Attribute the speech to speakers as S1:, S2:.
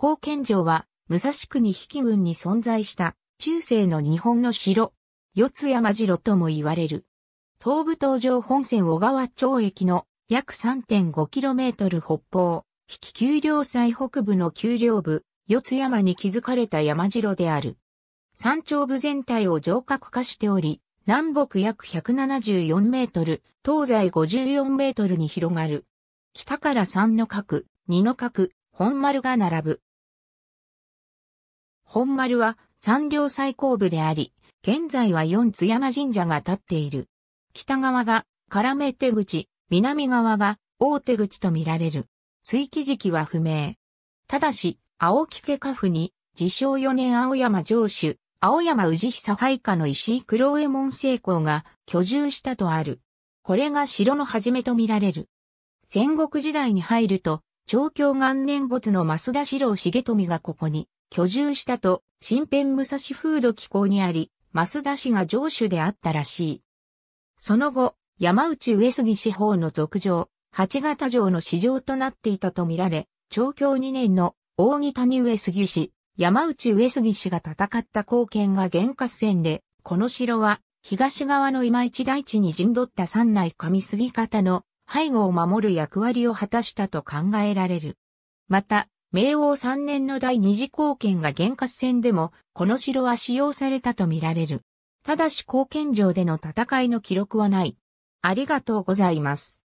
S1: 宝剣城は、武蔵国引企郡に
S2: 存在した中世の日本の城、四谷山城とも言われる。東武東上本線小川町駅の約 3.5km 北方、引企丘陵最北部の丘陵部、四谷山に築かれた山城である。山頂部全体を城郭化しており、南北約174メートル、東西54メートルに広がる。北から三の角、二の角、本丸が並ぶ。本丸は三両最高部であり、現在は四津山神社が建っている。北側が絡め手口、南側が大手口と見られる。追記時期は不明。ただし、青木家家父に、自称四年青山城主、青山氏久配下の石井黒右衛門聖功が居住したとある。これが城の始めと見られる。戦国時代に入ると、長教元年没の増田四郎重富がここに居住したと、新編武蔵風土機構にあり、増田氏が城主であったらしい。その後、山内上杉四方の続上、八方城の市場となっていたとみられ、長教2年の扇谷上杉氏、山内上杉氏が戦った貢献が原合戦で、この城は東側の今市大地に陣取った三内上杉方の背後を守る役割を果たしたと考えられる。また、明王3年の第二次貢献が原滑戦でも、この城は使用されたとみられる。ただし貢献城での戦いの記録
S1: はない。ありがとうございます。